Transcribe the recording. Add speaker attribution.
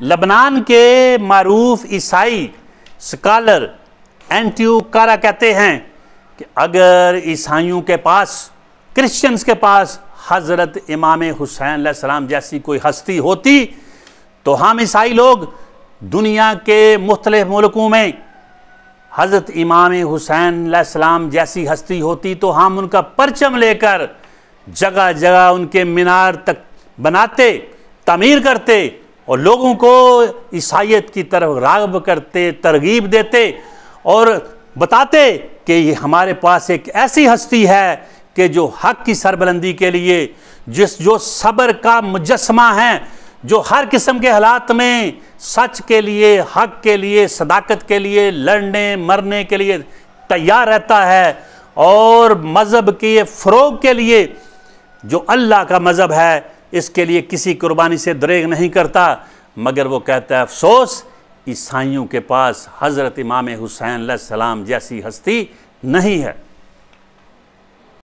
Speaker 1: लबनान के मरूफ ईसाई scalar anti कारा कहते हैं कि अगर ईसाइयों के पास क्रिश्चियंस के पास हज़रत इमाम हुसैन सलाम जैसी कोई हस्ती होती तो हम ईसाई लोग दुनिया के मुख्तल मुल्कों में हज़रत इमाम हुसैन सलाम जैसी हस्ती होती तो हम उनका परचम लेकर जगह जगह उनके मीनार तक बनाते तमीर करते और लोगों को ईसाइत की तरफ रागब करते तरगीब देते और बताते कि ये हमारे पास एक ऐसी हस्ती है कि जो हक की सरबलंदी के लिए जिस जो सब्र का मुजस्मा है जो हर किस्म के हालात में सच के लिए हक के लिए सदाकत के लिए लड़ने मरने के लिए तैयार रहता है और मज़हब के फ़रोग के लिए जो अल्लाह का मज़हब है इसके लिए किसी कुर्बानी से दरेग नहीं करता मगर वो कहता है अफसोस ईसाइयों के पास हज़रत इमाम हुसैन सलाम जैसी हस्ती नहीं है